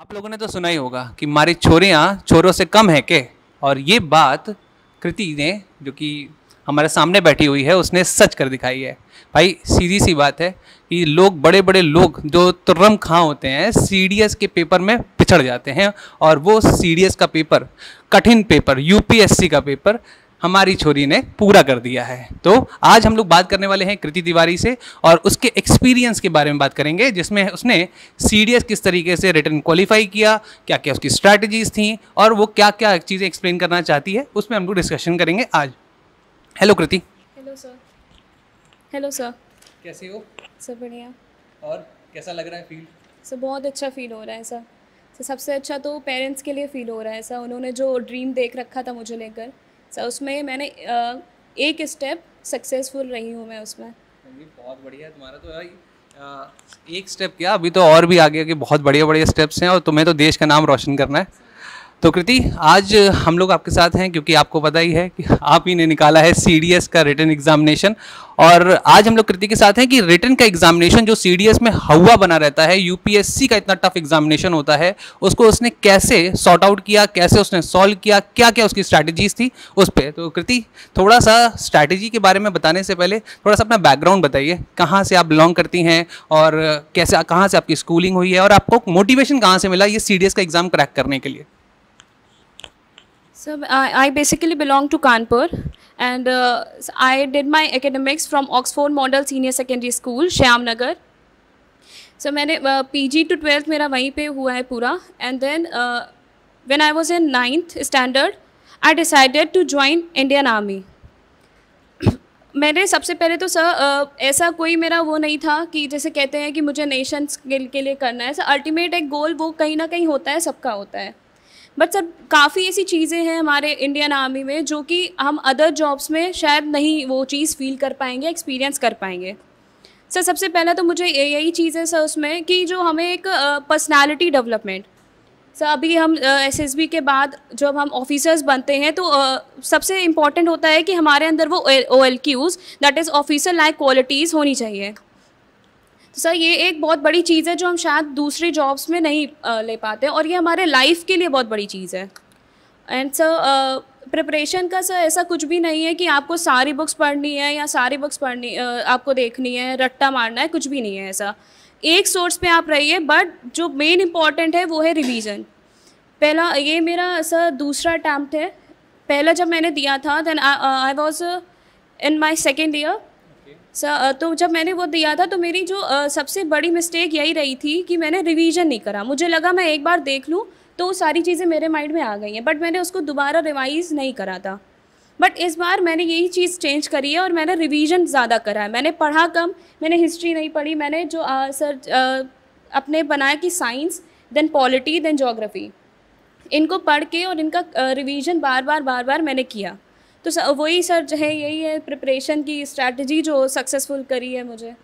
आप लोगों ने तो सुना ही होगा कि हमारी छोरियाँ छोरों से कम है के और ये बात कृति ने जो कि हमारे सामने बैठी हुई है उसने सच कर दिखाई है भाई सीधी सी बात है कि लोग बड़े बड़े लोग जो तुर्रम खां होते हैं सी के पेपर में पिछड़ जाते हैं और वो सी का पेपर कठिन पेपर यू का पेपर हमारी छोरी ने पूरा कर दिया है तो आज हम लोग बात करने वाले हैं कृति तिवारी से और उसके एक्सपीरियंस के बारे में बात करेंगे जिसमें उसने सी किस तरीके से रिटर्न क्वालिफाई किया क्या क्या उसकी स्ट्रैटेजीज थी और वो क्या क्या चीज़ें एक्सप्लेन करना चाहती है उसमें हम लोग डिस्कशन करेंगे आज hello Kriti hello sir hello sir कैसे हो सर बढ़िया और कैसा लग रहा है फील सर बहुत अच्छा फील हो रहा है सर सबसे अच्छा तो पेरेंट्स के लिए फ़ील हो रहा है सर उन्होंने जो ड्रीम देख रखा था मुझे लेकर सर उसमें मैंने एक स्टेप सक्सेसफुल रही हूँ मैं उसमें बहुत बढ़िया तुम्हारा तो भाई एक स्टेप क्या अभी तो और भी आगे के बहुत बढ़िया बढ़िया स्टेप्स हैं और तुम्हें तो देश का नाम रोशन करना है तो कृति आज हम लोग आपके साथ हैं क्योंकि आपको पता ही है कि आप ही ने निकाला है सी का रिटर्न एग्जामिनेशन और आज हम लोग कृति के साथ हैं कि रिटर्न का एग्जामिनेशन जो सी में हवा बना रहता है यूपीएससी का इतना टफ एग्जामिनेशन होता है उसको उसने कैसे सॉर्ट आउट किया कैसे उसने सॉल्व किया क्या क्या उसकी स्ट्रैटेजीज थी उस पर तो कृति थोड़ा सा स्ट्रैटेजी के बारे में बताने से पहले थोड़ा सा अपना बैकग्राउंड बताइए कहाँ से आप बिलोंग करती हैं और कैसे कहाँ से आपकी स्कूलिंग हुई है और आपको मोटिवेशन कहाँ से मिला ये सी का एग्ज़ाम क्रैक करने के लिए So I, I basically belong to Kanpur and uh, I did my academics from Oxford Model Senior Secondary School, Shyamnagar. So मैंने जी टू ट्वेल्थ मेरा वहीं पर हुआ है पूरा and then when I was in ninth standard I decided to join Indian Army मैंने सबसे पहले तो सर uh, ऐसा कोई मेरा वो नहीं था कि जैसे कहते हैं कि मुझे नेशन के लिए करना है सर अल्टीमेट एक गोल वो कहीं ना कहीं होता है सबका होता है बट सर काफ़ी ऐसी चीज़ें हैं हमारे इंडियन आर्मी में जो कि हम अदर जॉब्स में शायद नहीं वो चीज़ फील कर पाएंगे एक्सपीरियंस कर पाएंगे सर सबसे पहला तो मुझे यही चीज़ है सर उसमें कि जो हमें एक पर्सनालिटी डेवलपमेंट सर अभी हम एस एस बी के बाद जब हम ऑफिसर्स बनते हैं तो सबसे इम्पॉर्टेंट होता है कि हमारे अंदर वो O L Qs that is officer like qualities होनी चाहिए सर ये एक बहुत बड़ी चीज़ है जो हम शायद दूसरी जॉब्स में नहीं ले पाते और ये हमारे लाइफ के लिए बहुत बड़ी चीज़ है एंड सर प्रिपरेशन का सर ऐसा कुछ भी नहीं है कि आपको सारी बुक्स पढ़नी है या सारी बुक्स पढ़नी आपको देखनी है रट्टा मारना है कुछ भी नहीं है ऐसा एक सोर्स पे आप रहिए बट जो मेन इम्पॉर्टेंट है वो है रिवीजन पहला ये मेरा सर दूसरा अटैम्प्ट है पहला जब मैंने दिया था then I was in my second year तो जब मैंने वो दिया था तो मेरी जो सबसे बड़ी मिस्टेक यही रही थी कि मैंने रिवीजन नहीं करा मुझे लगा मैं एक बार देख लूँ तो सारी चीज़ें मेरे माइंड में आ गई हैं बट मैंने उसको दोबारा रिवाइज़ नहीं करा था बट इस बार मैंने यही चीज़ चेंज करी है और मैंने रिवीजन ज़्यादा करा है मैंने पढ़ा कम मैंने हिस्ट्री नहीं पढ़ी मैंने जो आ, सर आ, अपने बनाया कि science then polity then geography इनको पढ़ के और इनका रिवीजन बार बार बार बार मैंने किया तो वही सर जो है यही है प्रिपरेशन की स्ट्रैटेजी जो सक्सेसफुल करी है मुझे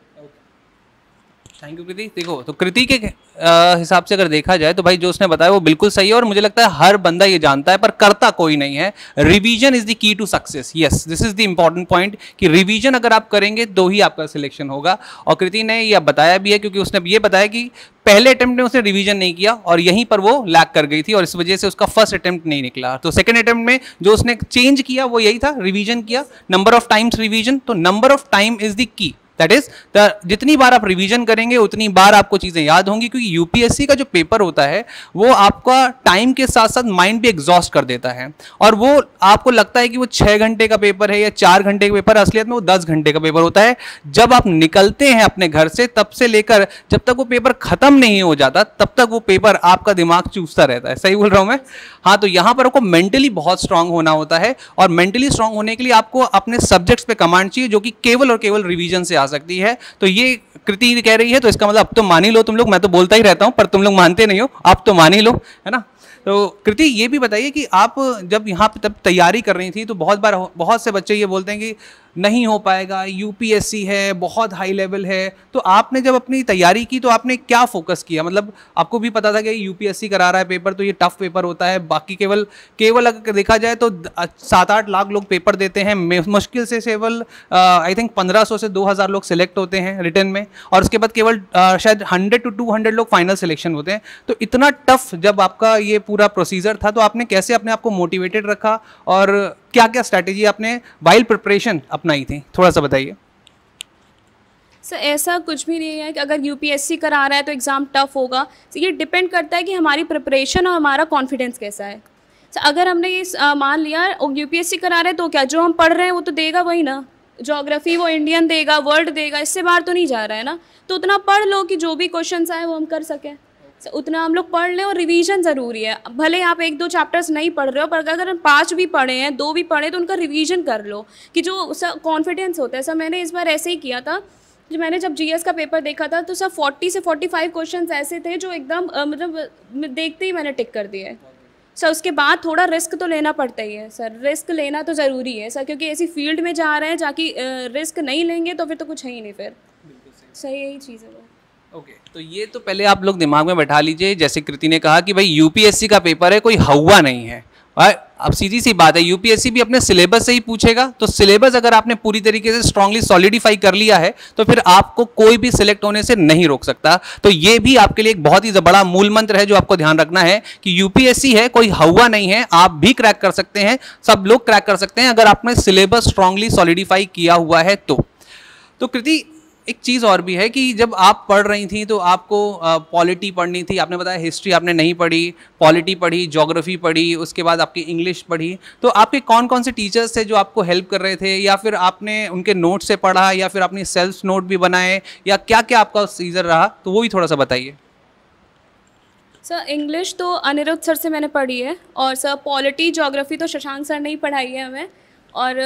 थैंक यू कृति देखो तो कृति के हिसाब से अगर देखा जाए तो भाई जो उसने बताया वो बिल्कुल सही है और मुझे लगता है हर बंदा ये जानता है पर करता कोई नहीं है revision is the key to success yes this is the important point कि रिवीजन अगर आप करेंगे तो ही आपका सिलेक्शन होगा और कृति ने यह बताया भी है क्योंकि उसने ये बताया कि पहले अटेम्प्ट में उसने रिवीजन नहीं किया और यहीं पर वो लैक कर गई थी और इस वजह से उसका फर्स्ट अटेम्प्ट नहीं निकला तो सेकंड अटेम्प्ट में जो उसने चेंज किया वो यही था रिवीजन किया नंबर ऑफ टाइम्स रिवीजन तो number of time is the key that is जितनी बार आप रिवीजन करेंगे उतनी बार आपको चीज़ें याद होंगी क्योंकि यूपीएससी का जो पेपर होता है वो आपका टाइम के साथ साथ माइंड भी एग्जॉस्ट कर देता है और वो आपको लगता है कि वो छः घंटे का पेपर है या चार घंटे का पेपर असलियत में वो दस घंटे का पेपर होता है जब आप निकलते हैं अपने घर से तब से लेकर जब तक वो पेपर ख़त्म नहीं हो जाता तब तक वो पेपर आपका दिमाग चूसता रहता है सही बोल रहा हूँ मैं हाँ तो यहाँ पर आपको मेंटली बहुत स्ट्रांग होना होता है और मेंटली स्ट्रांग होने के लिए आपको अपने सब्जेक्ट्स पे कमांड चाहिए जो कि केवल और केवल रिवीजन से जा सकती है तो ये कृति कह रही है तो इसका मतलब अब तो मान ही लो तुम लोग मैं तो बोलता ही रहता हूँ पर तुम लोग मानते नहीं हो आप तो मान ही लो है ना तो कृति ये भी बताइए कि आप जब यहाँ तब तैयारी कर रही थी तो बहुत बार बहुत से बच्चे ये बोलते हैं कि नहीं हो पाएगा यूपीएससी है बहुत हाई लेवल है तो आपने जब अपनी तैयारी की तो आपने क्या फोकस किया मतलब आपको भी पता था कि यूपीएससी करा रहा है पेपर तो ये टफ पेपर होता है बाकी केवल केवल अगर देखा जाए तो सात आठ लाख लोग पेपर देते हैं मुश्किल से केवल आई थिंक पंद्रह से दो लोग सिलेक्ट होते हैं रिटर्न में और उसके बाद केवल शायद हंड्रेड टू टू हंड्रेड लोग फाइनल सिलेक्शन होते हैं तो इतना टफ जब आपका ये पूरा प्रोसीजर था तो आपने कैसे अपने आप को मोटिवेटेड रखा और क्या क्या स्ट्रैटेजी आपने वाइल प्रिपरेशन अपनाई थी थोड़ा सा बताइए सर ऐसा कुछ भी नहीं है कि अगर यू करा रहा है तो एग्ज़ाम टफ होगा तो ये डिपेंड करता है कि हमारी प्रिपरेशन और हमारा कॉन्फिडेंस कैसा है सर अगर हमने ये मान लिया यू सी करा रहे हैं तो क्या जो हम पढ़ रहे हैं वो तो देगा वही ना जोग्राफी वो इंडियन देगा वर्ल्ड देगा इससे बाहर तो नहीं जा रहा है ना तो उतना पढ़ लो कि जो भी क्वेश्चन आए वो हम कर सकें उतना हम लोग पढ़ लें और रिवीजन ज़रूरी है भले आप एक दो चैप्टर्स नहीं पढ़ रहे हो पर अगर पाँच भी पढ़े हैं दो भी पढ़े तो उनका रिवीजन कर लो कि जो कॉन्फिडेंस होता है सर मैंने इस बार ऐसे ही किया था जो मैंने जब जीएस का पेपर देखा था तो सर 40 से 45 क्वेश्चंस ऐसे थे जो एकदम मतलब देखते ही मैंने टिक कर दिए सर उसके बाद थोड़ा रिस्क तो लेना पड़ता ही है सर रिस्क लेना तो ज़रूरी है सर क्योंकि ऐसी फील्ड में जा रहे हैं जाकि रिस्क नहीं लेंगे तो फिर तो कुछ है ही नहीं फिर सही यही चीज़ है ओके okay, तो ये तो पहले आप लोग दिमाग में बैठा लीजिए जैसे कृति ने कहा कि भाई यूपीएससी का पेपर है कोई हवा नहीं है अब सीधी सी बात है यूपीएससी भी अपने सिलेबस से ही पूछेगा तो सिलेबस अगर आपने पूरी तरीके से स्ट्रांगली सॉलिडिफाई कर लिया है तो फिर आपको कोई भी सिलेक्ट होने से नहीं रोक सकता तो ये भी आपके लिए एक बहुत ही बड़ा मूल मंत्र है जो आपको ध्यान रखना है कि यूपीएससी है कोई हवा नहीं है आप भी क्रैक कर सकते हैं सब लोग क्रैक कर सकते हैं अगर आपने सिलेबस स्ट्रांगली सॉलिडिफाई किया हुआ है तो, तो कृति एक चीज़ और भी है कि जब आप पढ़ रही थी तो आपको पॉलिटी पढ़नी थी आपने बताया हिस्ट्री आपने नहीं पढ़ी पॉलिटी पढ़ी ज्योग्राफी पढ़ी उसके बाद आपकी इंग्लिश पढ़ी तो आपके कौन कौन से टीचर्स थे जो आपको हेल्प कर रहे थे या फिर आपने उनके नोट से पढ़ा या फिर आपने सेल्फ नोट भी बनाए या क्या क्या आपका सीजर रहा तो वो भी थोड़ा सा बताइए सर इंग्लिश तो अनिरुद्ध सर से मैंने पढ़ी है और सर पॉलिटी जोग्राफी तो शशांक सर ने ही पढ़ाई है हमें और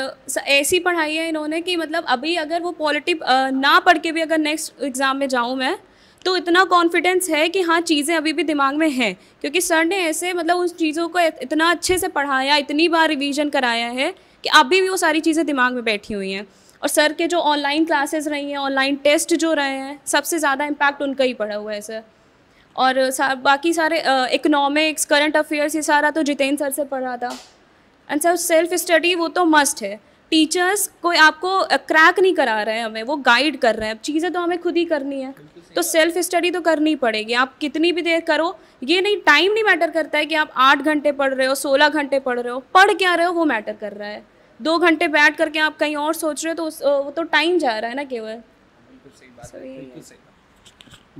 ऐसी पढ़ाई है इन्होंने कि मतलब अभी अगर वो पॉलिटिक ना पढ़ के भी अगर नेक्स्ट एग्ज़ाम में जाऊँ मैं तो इतना कॉन्फिडेंस है कि हाँ चीज़ें अभी भी दिमाग में हैं क्योंकि सर ने ऐसे मतलब उन चीज़ों को इतना अच्छे से पढ़ाया इतनी बार रिवीजन कराया है कि अभी भी वो सारी चीज़ें दिमाग में बैठी हुई हैं और सर के जो ऑनलाइन क्लासेस रही हैं ऑनलाइन टेस्ट जो रहे हैं सबसे ज़्यादा इम्पैक्ट उनका ही पड़ा हुआ है सर और सा, बाकी सारे इकोनॉमिक्स करंट अफेयर्स ये सारा तो जितेंद्र सर से पढ़ा था एंड सर सेल्फ स्टडी वो तो मस्ट है टीचर्स कोई आपको क्रैक नहीं करा रहे हैं हमें वो गाइड कर रहे हैं चीज़ें तो हमें खुद ही करनी है तो सेल्फ स्टडी तो करनी पड़ेगी आप कितनी भी देर करो ये नहीं टाइम नहीं मैटर करता है कि आप आठ घंटे पढ़ रहे हो सोलह घंटे पढ़ रहे हो पढ़ क्या रहे हो वो मैटर कर रहा है दो घंटे बैठ करके आप कहीं और सोच रहे हो तो उस, वो तो टाइम जा रहा है ना केवल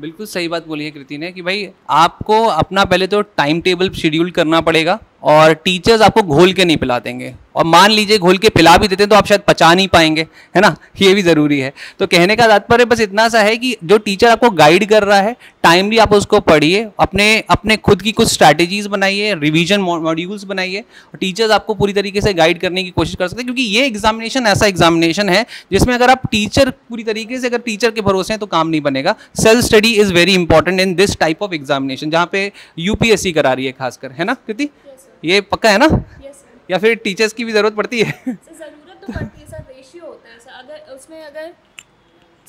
बिल्कुल सही बात बोली है कृति ने कि भाई आपको अपना पहले तो टाइम टेबल शेड्यूल करना पड़ेगा और टीचर्स आपको घोल के नहीं पिला देंगे और मान लीजिए घोल के पिला भी देते हैं तो आप शायद पचा नहीं पाएंगे है ना ये भी ज़रूरी है तो कहने का तात्पर्य बस इतना सा है कि जो टीचर आपको गाइड कर रहा है टाइमली आप उसको पढ़िए अपने अपने खुद की कुछ स्ट्रैटेजीज बनाइए रिविजन मॉड्यूल्स बनाइए और टीचर्स आपको पूरी तरीके से गाइड करने की कोशिश कर सकते हैं क्योंकि ये एग्जामिनेशन ऐसा एग्जामिनेशन है जिसमें अगर आप टीचर पूरी तरीके से अगर टीचर के भरोसे हैं तो काम नहीं बनेगा self study is very important in this type of examination जहाँ पे यूपीएससी करा रही है खासकर है ना कृति ये पक्का है ना yes, या फिर टीचर्स की भी ज़रूरत पड़ती है सर रेशियो तो होता है अगर अगर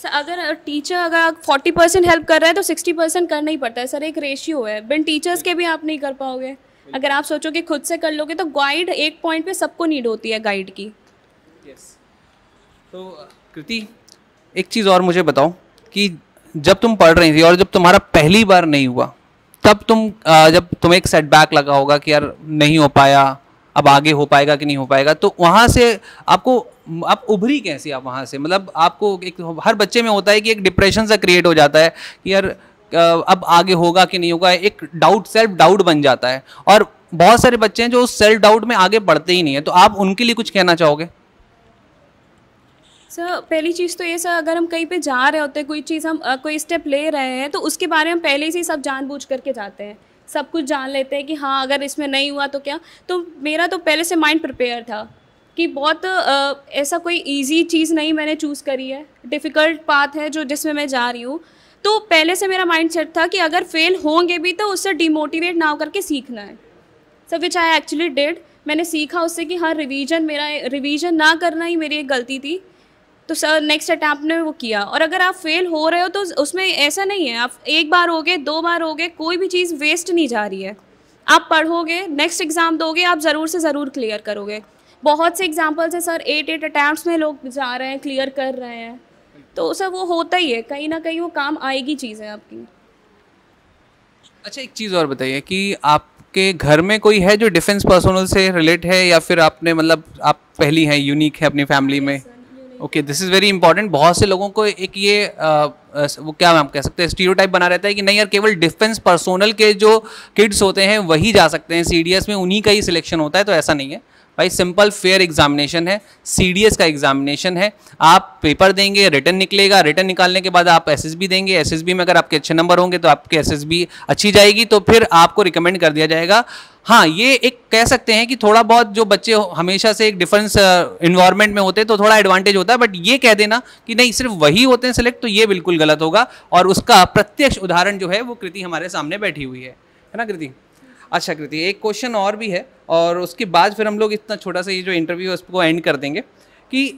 सर अगर टीचर अगर फोर्टी परसेंट हेल्प कर रहा है तो सिक्सटी परसेंट करना ही पड़ता है सर एक रेशियो है बिन टीचर्स के भी आप नहीं कर पाओगे अगर आप सोचो कि खुद से कर लोगे तो गाइड एक पॉइंट पे सबको नीड होती है गाइड की यस तो कृति एक चीज़ और मुझे बताओ कि जब तुम पढ़ रही थी और जब तुम्हारा पहली बार नहीं हुआ तब तुम जब तुम्हें एक सेटबैक लगा होगा कि यार नहीं हो पाया अब आगे हो पाएगा कि नहीं हो पाएगा तो वहाँ से आपको आप उभरी कैसे आप वहाँ से मतलब आपको एक हर बच्चे में होता है कि एक डिप्रेशन सा क्रिएट हो जाता है कि यार अब आगे होगा कि नहीं होगा एक डाउट सेल्फ डाउट बन जाता है और बहुत सारे बच्चे हैं जो उस सेल्फ डाउट में आगे बढ़ते ही नहीं है तो आप उनके लिए कुछ कहना चाहोगे सर पहली चीज़ तो ये सर अगर हम कहीं पे जा रहे होते हैं कोई चीज़ हम कोई स्टेप ले रहे हैं तो उसके बारे में पहले से ही सब जानबूझ करके जाते हैं सब कुछ जान लेते हैं कि हाँ अगर इसमें नहीं हुआ तो क्या तो मेरा तो पहले से माइंड प्रिपेयर था कि बहुत आ, ऐसा कोई इजी चीज़ नहीं मैंने चूज़ करी है डिफ़िकल्ट पाथ है जो जिसमें मैं जा रही हूँ तो पहले से मेरा माइंड सेट था कि अगर फेल होंगे भी तो उससे डिमोटिवेट ना होकर के सीखना है सब विच आई एक्चुअली डेड मैंने सीखा उससे कि हाँ रिवीजन मेरा रिवीजन ना करना ही मेरी एक गलती थी तो सर नेक्स्ट अटैम्प्ट में वो किया और अगर आप फेल हो रहे हो तो उसमें ऐसा नहीं है आप एक बार हो गए दो बार हो गए कोई भी चीज़ वेस्ट नहीं जा रही है आप पढ़ोगे नेक्स्ट एग्ज़ाम दोगे आप ज़रूर से ज़रूर क्लियर करोगे बहुत से एग्जाम्पल्स हैं सर एट एट अटैम्प्ट में लोग जा रहे हैं क्लियर कर रहे हैं तो सर वो होता ही है कहीं ना कहीं वो काम आएगी चीज़ें आपकी अच्छा एक चीज़ और बताइए कि आपके घर में कोई है जो डिफेंस पर्सनल से रिलेट है या फिर आपने मतलब आप पहली हैं यूनिक है अपनी फैमिली में okay this is very important बहुत से लोगों को एक ये आ, वो क्या हम कह सकते हैं स्टीरो बना रहता है कि नहीं यार केवल डिफेंस पर्सोनल के जो किड्स होते हैं वही जा सकते हैं सी में उन्हीं का ही सिलेक्शन होता है तो ऐसा नहीं है भाई सिंपल फेयर एग्जामिनेशन है सीडीएस का एग्जामिनेशन है आप पेपर देंगे रिटर्न निकलेगा रिटर्न निकालने के बाद आप एसएसबी देंगे एसएसबी में अगर आपके अच्छे नंबर होंगे तो आपके एसएसबी अच्छी जाएगी तो फिर आपको रिकमेंड कर दिया जाएगा हाँ ये एक कह सकते हैं कि थोड़ा बहुत जो बच्चे हमेशा से एक डिफरेंस इन्वायरमेंट में होते हैं तो थोड़ा एडवांटेज होता है बट ये कह देना कि नहीं सिर्फ वही होते हैं सिलेक्ट तो ये बिल्कुल गलत होगा और उसका प्रत्यक्ष उदाहरण जो है वो कृति हमारे सामने बैठी हुई है है ना कृति अच्छा कृति एक क्वेश्चन और भी है और उसके बाद फिर हम लोग इतना छोटा सा ये जो इंटरव्यू है उसको एंड कर देंगे कि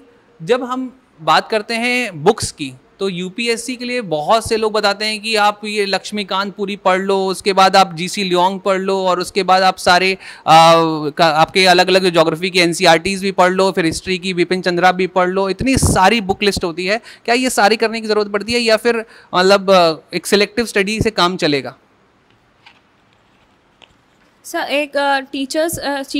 जब हम बात करते हैं बुक्स की तो यूपीएससी के लिए बहुत से लोग बताते हैं कि आप ये लक्ष्मीकांत पूरी पढ़ लो उसके बाद आप जीसी लियोंग पढ़ लो और उसके बाद आप सारे आ, का, आपके अलग अलग जोग्राफी की एन भी पढ़ लो फिर हिस्ट्री की विपिन चंद्रा भी पढ़ लो इतनी सारी बुक लिस्ट होती है क्या ये सारी करने की ज़रूरत पड़ती है या फिर मतलब एक सिलेक्टिव स्टडी से काम चलेगा सर एक टीचर्स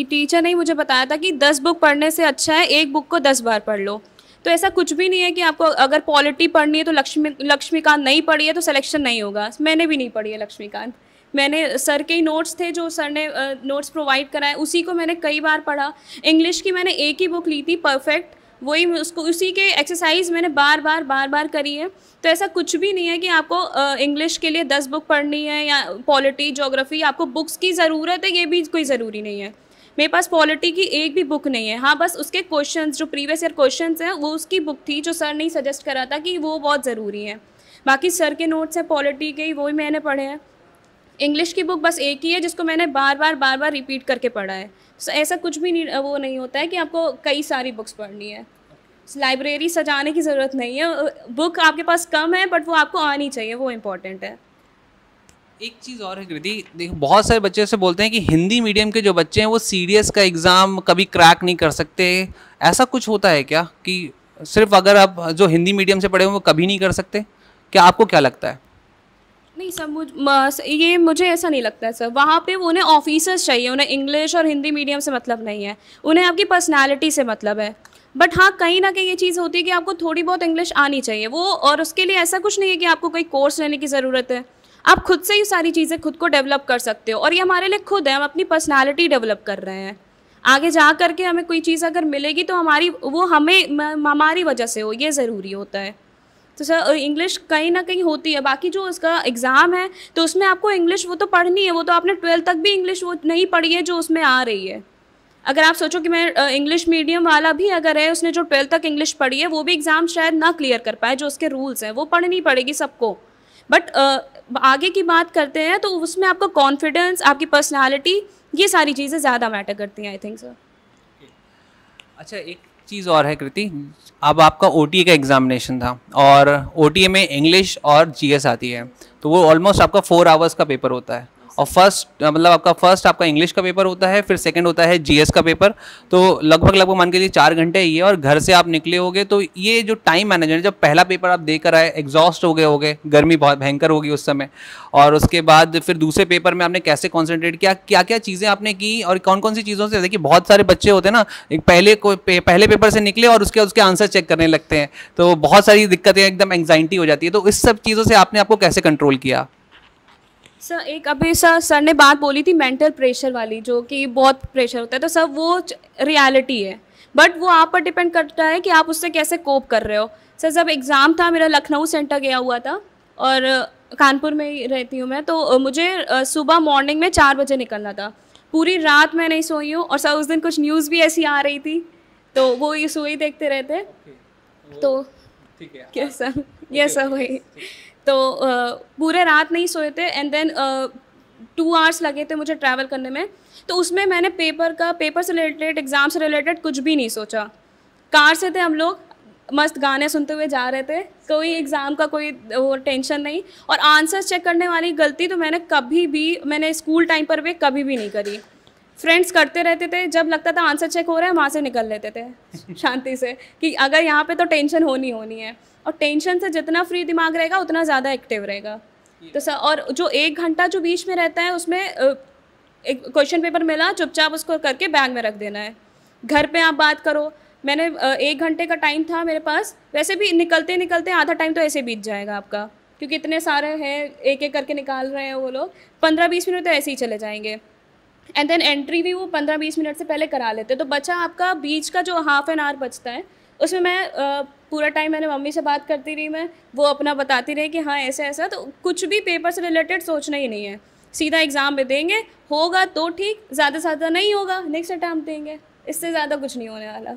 टीचर ने ही मुझे बताया था कि दस बुक पढ़ने से अच्छा है एक बुक को दस बार पढ़ लो तो ऐसा कुछ भी नहीं है कि आपको अगर पॉलिटी पढ़नी है तो लक्ष्मी लक्ष्मीकांत नहीं पढ़ी है तो सिलेक्शन नहीं होगा मैंने भी नहीं पढ़ी है लक्ष्मीकांत मैंने सर के ही नोट्स थे जो सर ने नोट्स प्रोवाइड कराए उसी को मैंने कई बार पढ़ा इंग्लिश की मैंने एक ही बुक ली थी परफेक्ट वही उसको उसी के एक्सरसाइज मैंने बार बार बार बार करी है तो ऐसा कुछ भी नहीं है कि आपको इंग्लिश के लिए दस बुक पढ़नी है या पॉलिटी जोग्राफी आपको बुक्स की ज़रूरत है ये भी कोई ज़रूरी नहीं है मेरे पास पॉलिटी की एक भी बुक नहीं है हाँ बस उसके क्वेश्चन जो प्रीवियस ईयर क्वेश्चन हैं वो उसकी बुक थी जो सर ने सजेस्ट करा था कि वो बहुत ज़रूरी है बाकी सर के नोट्स हैं पॉलिटी के वो भी मैंने पढ़े हैं इंग्लिश की बुक बस एक ही है जिसको मैंने बार बार बार बार रिपीट करके पढ़ा है so, ऐसा कुछ भी नहीं वो नहीं होता है कि आपको कई सारी बुक्स पढ़नी है लाइब्रेरी सजाने की ज़रूरत नहीं है बुक आपके पास कम है बट वो आपको आनी चाहिए वो इम्पोर्टेंट है एक चीज़ और है कृति देखो बहुत सारे बच्चे से बोलते हैं कि हिंदी मीडियम के जो बच्चे हैं वो सी का एग्ज़ाम कभी क्रैक नहीं कर सकते ऐसा कुछ होता है क्या कि सिर्फ अगर आप जो हिंदी मीडियम से पढ़े हो वो कभी नहीं कर सकते क्या आपको क्या लगता है नहीं सर मुझ ये मुझे ऐसा नहीं लगता है सर वहाँ पे उन्हें ऑफिसर्स चाहिए उन्हें इंग्लिश और हिंदी मीडियम से मतलब नहीं है उन्हें आपकी पर्सनैलिटी से मतलब है बट हाँ कहीं ना कहीं ये चीज़ होती है कि आपको थोड़ी बहुत इंग्लिश आनी चाहिए वो और उसके लिए ऐसा कुछ नहीं है कि आपको कोई कोर्स लेने की ज़रूरत है आप खुद से ही सारी चीज़ें खुद को डेवलप कर सकते हो और ये हमारे लिए खुद है हम अपनी पर्सनैलिटी डेवलप कर रहे हैं आगे जा करके हमें कोई चीज़ अगर मिलेगी तो हमारी वो हमें हमारी वजह से हो ये ज़रूरी होता है तो सर इंग्लिश कहीं ना कहीं होती है बाकी जो उसका एग्ज़ाम है तो उसमें आपको इंग्लिश वो तो पढ़नी है वो तो आपने ट्वेल्थ तक भी इंग्लिश वो नहीं पढ़ी है जो उसमें आ रही है अगर आप सोचो कि मैं इंग्लिश मीडियम वाला भी अगर है उसने जो ट्वेल्थ तक इंग्लिश पढ़ी है वो भी एग्ज़ाम शायद ना क्लियर कर पाए जो उसके रूल्स हैं वो पढ़नी पड़ेगी सबको बट आगे की बात करते हैं तो उसमें आपका कॉन्फिडेंस आपकी पर्सनैलिटी ये सारी चीज़ें ज़्यादा मैटर करती हैं आई थिंक सर अच्छा एक चीज़ और है कृति अब आपका ओ का एग्ज़ामिनेशन था और ओ में इंग्लिश और जी आती है तो वो ऑलमोस्ट आपका फोर आवर्स का पेपर होता है और फर्स्ट मतलब आपका फर्स्ट आपका इंग्लिश का पेपर होता है फिर सेकंड होता है जीएस का पेपर तो लगभग लगभग मान के लिए चार घंटे ही है और घर से आप निकले होगे तो ये जो टाइम मैनेजमेंट जब पहला पेपर आप देकर आए एग्जॉस्ट हो गए होगे गर्मी बहुत भयंकर होगी उस समय और उसके बाद फिर दूसरे पेपर में आपने कैसे कॉन्सेंट्रेट किया क्या क्या चीज़ें आपने की और कौन कौन सी चीज़ों से देखिए बहुत सारे बच्चे होते हैं ना पहले को पहले पेपर से निकले और उसके उसके आंसर चेक करने लगते हैं तो बहुत सारी दिक्कतें एकदम एंगजाइटी हो जाती है तो इस सब चीज़ों से आपने आपको कैसे कंट्रोल किया सर एक अभी सर सर ने बात बोली थी मेंटल प्रेशर वाली जो कि बहुत प्रेशर होता है तो सर वो रियलिटी है बट वो आप पर डिपेंड करता है कि आप उससे कैसे कोप कर रहे हो सर जब एग्ज़ाम था मेरा लखनऊ सेंटर गया हुआ था और कानपुर में ही रहती हूँ मैं तो मुझे सुबह मॉर्निंग में चार बजे निकलना था पूरी रात मैं नहीं सोई हूँ और सर उस दिन कुछ न्यूज़ भी ऐसी आ रही थी तो वो ये सोई देखते रहते okay. तो, तो ठीक है क्या सर यस सर वही तो पूरे रात नहीं सोए थे एंड देन टू आवर्स लगे थे मुझे ट्रैवल करने में तो उसमें मैंने पेपर का पेपर से रिलेटेड एग्ज़ाम से रिलेटेड कुछ भी नहीं सोचा कार से थे हम लोग मस्त गाने सुनते हुए जा रहे थे कोई एग्ज़ाम का कोई वो टेंशन नहीं और आंसर्स चेक करने वाली गलती तो मैंने कभी भी मैंने स्कूल टाइम पर भी कभी भी नहीं करी फ्रेंड्स करते रहते थे जब लगता था आंसर चेक हो रहा है वहाँ से निकल लेते थे शांति से कि अगर यहाँ पे तो टेंशन होनी होनी है और टेंशन से जितना फ्री दिमाग रहेगा उतना ज़्यादा एक्टिव रहेगा तो सर और जो एक घंटा जो बीच में रहता है उसमें एक क्वेश्चन पेपर मिला चुपचाप उसको करके बैग में रख देना है घर पे आप बात करो मैंने एक घंटे का टाइम था मेरे पास वैसे भी निकलते निकलते आधा टाइम तो ऐसे बीत जाएगा आपका क्योंकि इतने सारे हैं एक एक करके निकाल रहे हैं वो लोग पंद्रह बीस मिनट तो ऐसे ही चले जाएंगे एंड देन एंट्री भी वो पंद्रह बीस मिनट से पहले करा लेते तो बचा आपका बीच का जो हाफ एन आवर बचता है उसमें मैं पूरा टाइम मैंने मम्मी से बात करती रही मैं वो अपना बताती रही कि हाँ ऐसा ऐसा तो कुछ भी पेपर से रिलेटेड सोचना ही नहीं है सीधा एग्ज़ाम में देंगे होगा तो ठीक ज़्यादा से ज़्यादा नहीं होगा नेक्स्ट अटैम्प्ट देंगे इससे ज़्यादा कुछ नहीं होने वाला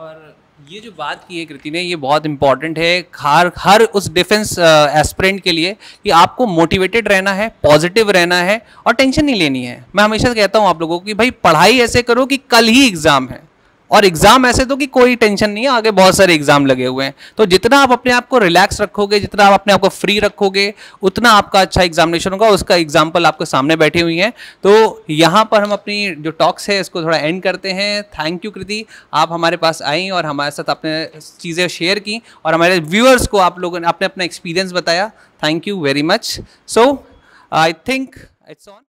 और ये जो बात की है कृति ने ये बहुत इंपॉर्टेंट है हर हर उस डिफेंस एस्पिरेंट uh, के लिए कि आपको मोटिवेटेड रहना है पॉजिटिव रहना है और टेंशन नहीं लेनी है मैं हमेशा कहता हूँ आप लोगों को कि भाई पढ़ाई ऐसे करो कि कल ही एग्ज़ाम है और एग्जाम ऐसे दो तो कि कोई टेंशन नहीं है आगे बहुत सारे एग्जाम लगे हुए हैं तो जितना आप अपने आप को रिलैक्स रखोगे जितना आप अपने आप को फ्री रखोगे उतना आपका अच्छा एग्जामिनेशन होगा उसका एग्जाम्पल आपके सामने बैठी हुई है तो यहाँ पर हम अपनी जो टॉक्स है इसको थोड़ा एंड करते हैं थैंक यू कृति आप हमारे पास आई और हमारे साथ अपने चीज़ें शेयर की और हमारे व्यूअर्स को आप लोगों ने अपने अपना एक्सपीरियंस बताया thank you very much so I think it's on